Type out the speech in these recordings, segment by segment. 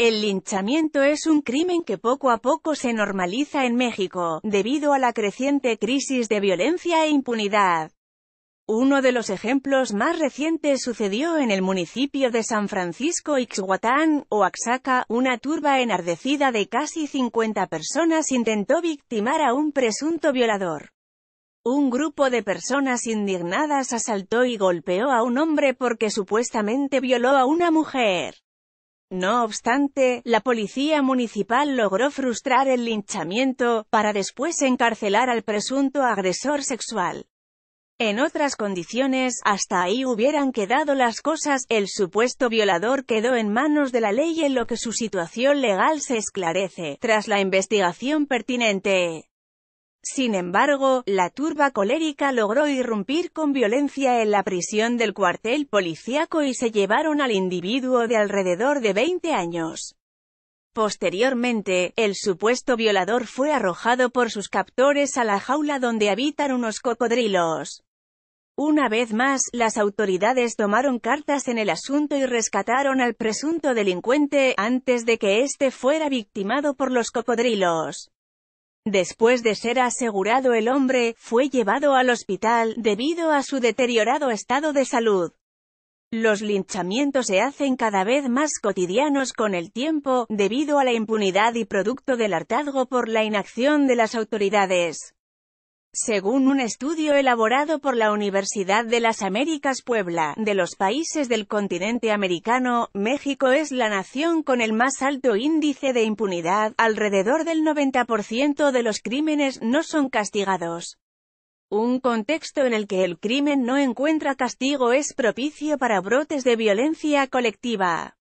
El linchamiento es un crimen que poco a poco se normaliza en México, debido a la creciente crisis de violencia e impunidad. Uno de los ejemplos más recientes sucedió en el municipio de San Francisco Ixhuatán, Oaxaca, una turba enardecida de casi 50 personas intentó victimar a un presunto violador. Un grupo de personas indignadas asaltó y golpeó a un hombre porque supuestamente violó a una mujer. No obstante, la policía municipal logró frustrar el linchamiento, para después encarcelar al presunto agresor sexual. En otras condiciones, hasta ahí hubieran quedado las cosas, el supuesto violador quedó en manos de la ley en lo que su situación legal se esclarece, tras la investigación pertinente. Sin embargo, la turba colérica logró irrumpir con violencia en la prisión del cuartel policíaco y se llevaron al individuo de alrededor de 20 años. Posteriormente, el supuesto violador fue arrojado por sus captores a la jaula donde habitan unos cocodrilos. Una vez más, las autoridades tomaron cartas en el asunto y rescataron al presunto delincuente, antes de que éste fuera victimado por los cocodrilos. Después de ser asegurado el hombre, fue llevado al hospital, debido a su deteriorado estado de salud. Los linchamientos se hacen cada vez más cotidianos con el tiempo, debido a la impunidad y producto del hartazgo por la inacción de las autoridades. Según un estudio elaborado por la Universidad de las Américas Puebla, de los países del continente americano, México es la nación con el más alto índice de impunidad, alrededor del 90% de los crímenes no son castigados. Un contexto en el que el crimen no encuentra castigo es propicio para brotes de violencia colectiva.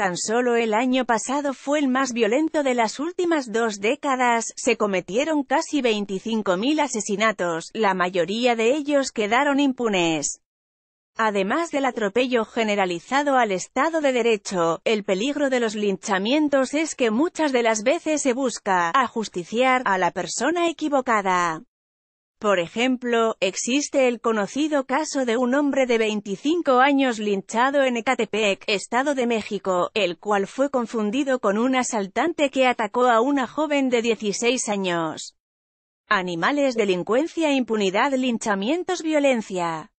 Tan solo el año pasado fue el más violento de las últimas dos décadas, se cometieron casi 25.000 asesinatos, la mayoría de ellos quedaron impunes. Además del atropello generalizado al Estado de Derecho, el peligro de los linchamientos es que muchas de las veces se busca, ajusticiar, a la persona equivocada. Por ejemplo, existe el conocido caso de un hombre de 25 años linchado en Ecatepec, Estado de México, el cual fue confundido con un asaltante que atacó a una joven de 16 años. Animales, delincuencia, impunidad, linchamientos, violencia.